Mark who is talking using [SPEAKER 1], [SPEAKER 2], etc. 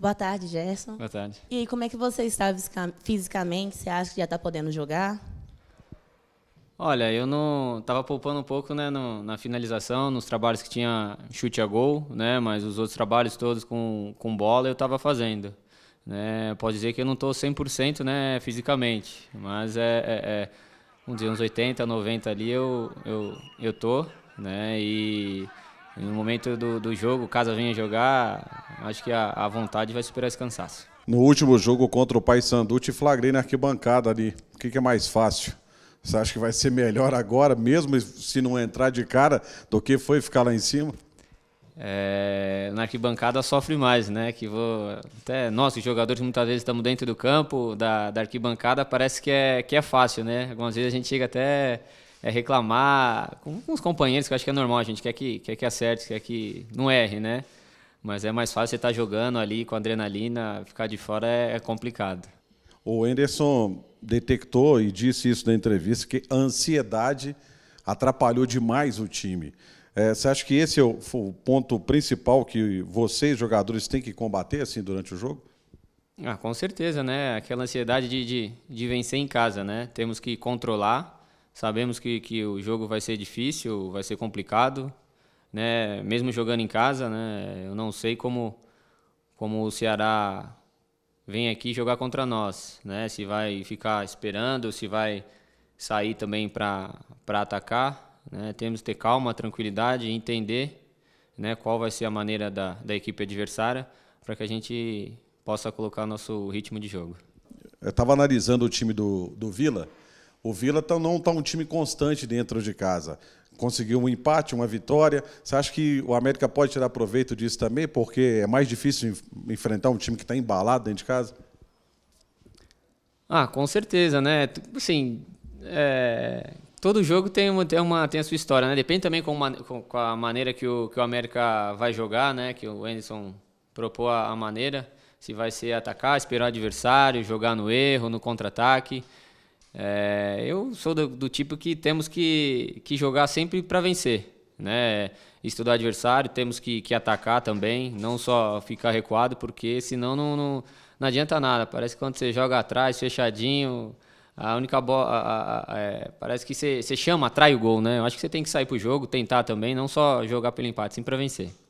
[SPEAKER 1] Boa tarde, Gerson. Boa tarde. E como é que você está fisicamente? Você acha que já está podendo jogar? Olha, eu não estava poupando um pouco, né, no, na finalização, nos trabalhos que tinha chute a gol, né, mas os outros trabalhos todos com, com bola eu estava fazendo, né? Pode dizer que eu não estou 100%, né, fisicamente, mas é, é, é vamos dizer, uns 80, 90 ali eu eu eu tô, né? E no momento do, do jogo, caso eu venha jogar, acho que a, a vontade vai superar esse cansaço.
[SPEAKER 2] No último jogo contra o Paysandu, te flagrei na arquibancada ali. O que, que é mais fácil? Você acha que vai ser melhor agora, mesmo se não entrar de cara, do que foi ficar lá em cima?
[SPEAKER 1] É, na arquibancada sofre mais, né? Que vou, até nós, os jogadores, muitas vezes estamos dentro do campo, da, da arquibancada, parece que é, que é fácil, né? Algumas vezes a gente chega até a é, reclamar com, com os companheiros, que eu acho que é normal, a gente quer que, quer que acerte, quer que não erre, né? Mas é mais fácil você estar tá jogando ali com adrenalina, ficar de fora é, é complicado.
[SPEAKER 2] O Anderson detectou e disse isso na entrevista que a ansiedade atrapalhou demais o time. É, você acha que esse é o, o, ponto principal que vocês, jogadores, têm que combater assim durante o jogo?
[SPEAKER 1] Ah, com certeza, né? Aquela ansiedade de, de, de vencer em casa, né? Temos que controlar. Sabemos que, que o jogo vai ser difícil, vai ser complicado né, mesmo jogando em casa, né, eu não sei como, como o Ceará vem aqui jogar contra nós, né, se vai ficar esperando, se vai sair também para atacar, né, temos que ter calma, tranquilidade e entender né, qual vai ser a maneira da, da equipe adversária para que a gente possa colocar nosso ritmo de jogo.
[SPEAKER 2] Eu estava analisando o time do, do Vila, o Vila tá, não está um time constante dentro de casa conseguiu um empate, uma vitória. Você acha que o América pode tirar proveito disso também, porque é mais difícil enfrentar um time que está embalado dentro de casa?
[SPEAKER 1] Ah, com certeza, né? Assim, é... todo jogo tem uma, tem uma tem a sua história, né? Depende também com, com a maneira que o, que o América vai jogar, né? Que o Anderson propôs a maneira, se vai ser atacar, esperar o adversário, jogar no erro, no contra-ataque. É, eu sou do, do, tipo que temos que, que jogar sempre para vencer, né? Estudar adversário, temos que, que atacar também, não só ficar recuado, porque senão não, não, não adianta nada. Parece que quando você joga atrás, fechadinho, a única bola. É, parece que você, você chama, atrai o gol, né? Eu acho que você tem que sair para o jogo, tentar também, não só jogar pelo empate, sim para vencer.